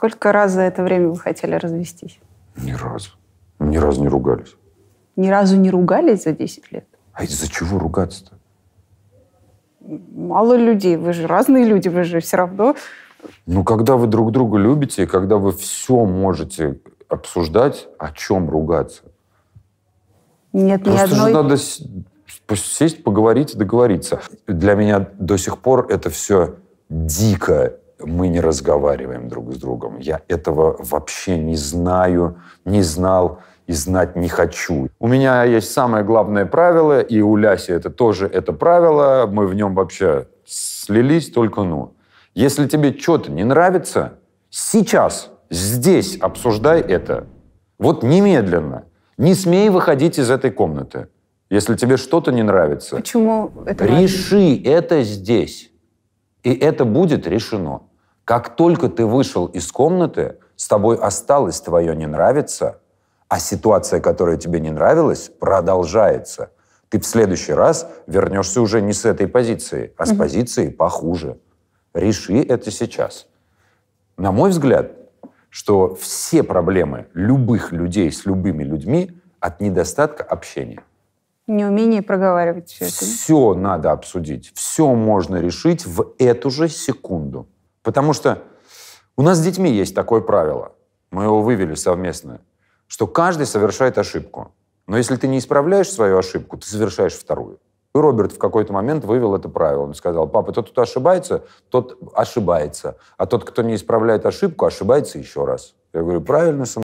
Сколько раз за это время вы хотели развестись? Ни разу. Ни разу не ругались. Ни разу не ругались за 10 лет? А из-за чего ругаться-то? Мало людей. Вы же разные люди. Вы же все равно... Ну, когда вы друг друга любите, и когда вы все можете обсуждать, о чем ругаться? Нет, Просто ни одной... же надо сесть, поговорить и договориться. Для меня до сих пор это все дико мы не разговариваем друг с другом. Я этого вообще не знаю, не знал и знать не хочу. У меня есть самое главное правило, и у Ляси это тоже это правило, мы в нем вообще слились, только ну. Если тебе что-то не нравится, сейчас, здесь обсуждай это. Вот немедленно. Не смей выходить из этой комнаты, если тебе что-то не нравится. Почему это? Реши важно? это здесь. И это будет решено. Как только ты вышел из комнаты, с тобой осталось твое «не нравится», а ситуация, которая тебе не нравилась, продолжается. Ты в следующий раз вернешься уже не с этой позиции, а с mm позиции похуже. Реши это сейчас. На мой взгляд, что все проблемы любых людей с любыми людьми от недостатка общения. Неумение проговаривать все это. Все надо обсудить. Все можно решить в эту же секунду. Потому что у нас с детьми есть такое правило, мы его вывели совместно, что каждый совершает ошибку. Но если ты не исправляешь свою ошибку, ты совершаешь вторую. И Роберт в какой-то момент вывел это правило. Он сказал, папа, тот, кто ошибается, тот ошибается. А тот, кто не исправляет ошибку, ошибается еще раз. Я говорю, правильно, сын,